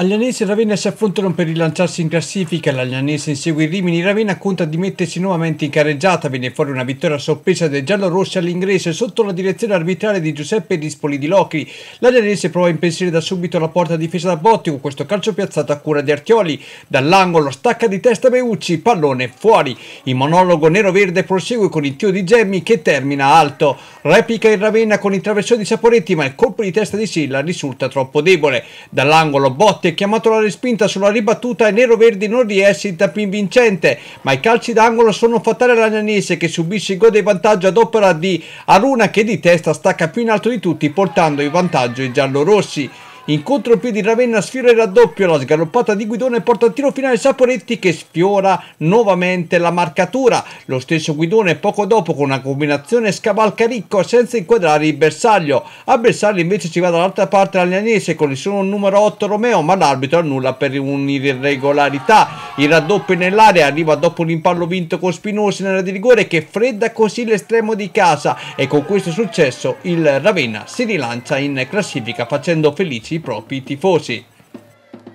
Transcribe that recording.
Aglianese e Ravenna si affrontano per rilanciarsi in classifica, l'Aglianese insegue il Rimini, Ravenna conta di mettersi nuovamente in careggiata, viene fuori una vittoria sorpresa del giallo rosso all'ingresso sotto la direzione arbitrale di Giuseppe Rispoli di Locri. L'Aglianese prova a impensierire da subito la porta difesa da Botti con questo calcio piazzato a cura di Archioli, dall'angolo stacca di testa Beucci, pallone fuori. Il monologo nero-verde prosegue con il tiro di Gemmi che termina alto, replica il Ravenna con il traversone di Saporetti ma il colpo di testa di Silla risulta troppo debole, dall'angolo Botti ha chiamato la respinta sulla ribattuta e Nero-Verdi non riesce in tapin vincente, ma i calci d'angolo sono fatali all'Agnanese che subisce il gol di vantaggio ad opera di Aruna che di testa stacca più in alto di tutti portando in vantaggio i giallorossi. In contropiede Ravenna sfiora il raddoppio, la sgaloppata di Guidone porta al tiro finale Saporetti che sfiora nuovamente la marcatura. Lo stesso Guidone poco dopo con una combinazione scavalca ricco senza inquadrare il bersaglio. A bersaglio invece si va dall'altra parte l'Agnanese con il solo numero 8 Romeo ma l'arbitro annulla per un'irregolarità. Il raddoppio nell'area arriva dopo un impallo vinto con Spinosi nella di rigore che fredda così l'estremo di casa e con questo successo il Ravenna si rilancia in classifica facendo felici i propri tifosi.